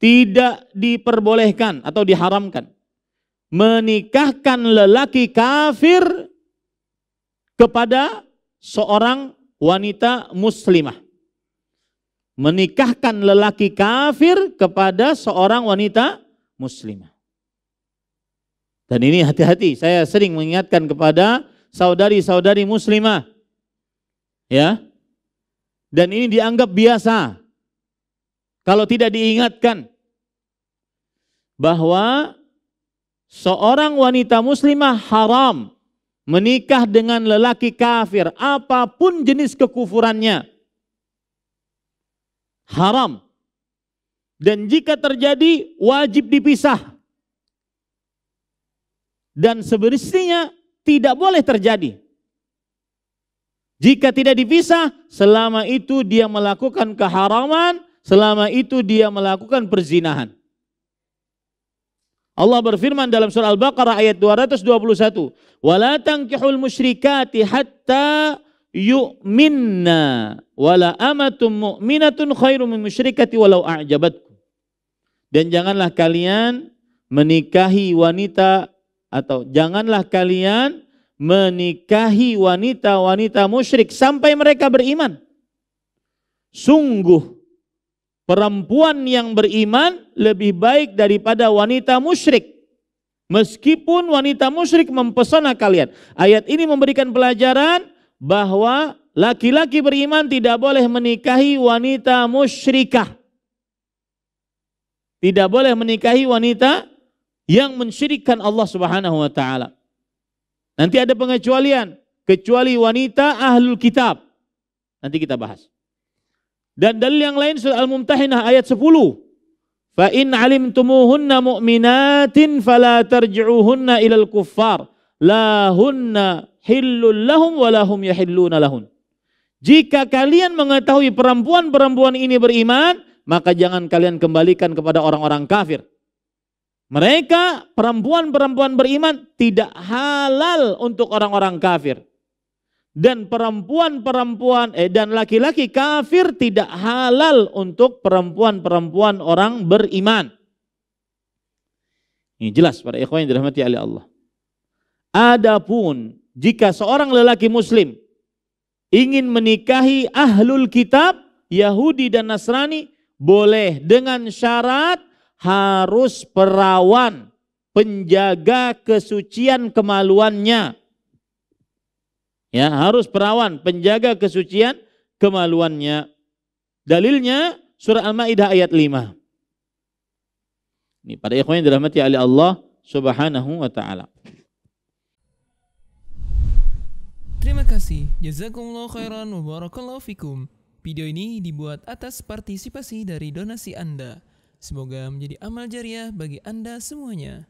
tidak diperbolehkan atau diharamkan menikahkan lelaki kafir kepada seorang wanita muslimah. Menikahkan lelaki kafir kepada seorang wanita muslimah. Dan ini hati-hati, saya sering mengingatkan kepada saudari-saudari muslimah. Ya. Dan ini dianggap biasa. Kalau tidak diingatkan, bahwa seorang wanita muslimah haram menikah dengan lelaki kafir apapun jenis kekufurannya. Haram. Dan jika terjadi wajib dipisah. Dan sebenarnya tidak boleh terjadi. Jika tidak dipisah, selama itu dia melakukan keharaman, selama itu dia melakukan perzinahan. Allah berfirman dalam surah Al-Baqarah ayat 221, "Wala tankihul musyrikati hatta yu'minna wala amatum mu'minatun khairum min musyrikati walau a'jabatkum." Dan janganlah kalian menikahi wanita atau janganlah kalian menikahi wanita-wanita musyrik sampai mereka beriman. Sungguh perempuan yang beriman lebih baik daripada wanita musyrik. Meskipun wanita musyrik mempesona kalian. Ayat ini memberikan pelajaran bahwa laki-laki beriman tidak boleh menikahi wanita musyrikah. Tidak boleh menikahi wanita yang mensyirikkan Allah Subhanahu wa taala. Nanti ada pengecualian kecuali wanita ahlul kitab. Nanti kita bahas. Dan dalil yang lain surah Al-Mumtahinah ayat 10. Fa in alimtumuhunna mu'minatin fala tarji'uhunna ilal kuffar. La hunna hillul lahum wa lahum yahilluna lahun. Jika kalian mengetahui perempuan-perempuan ini beriman, maka jangan kalian kembalikan kepada orang-orang kafir. Mereka perempuan-perempuan beriman tidak halal untuk orang-orang kafir dan perempuan-perempuan eh dan laki-laki kafir tidak halal untuk perempuan-perempuan orang beriman. Ini jelas para ikhwan yang dirahmati oleh Allah. Adapun jika seorang lelaki muslim ingin menikahi ahlul kitab Yahudi dan Nasrani boleh dengan syarat harus perawan penjaga kesucian kemaluannya Ya, harus perawan, penjaga kesucian kemaluannya. Dalilnya surah Al-Maidah ayat 5. Ini pada ikhwan yang dirahmati oleh Allah Subhanahu wa taala. Terima kasih. Jazakumullah khairan wa barakallahu fikum. Video ini dibuat atas partisipasi dari donasi Anda. Semoga menjadi amal jariah bagi Anda semuanya.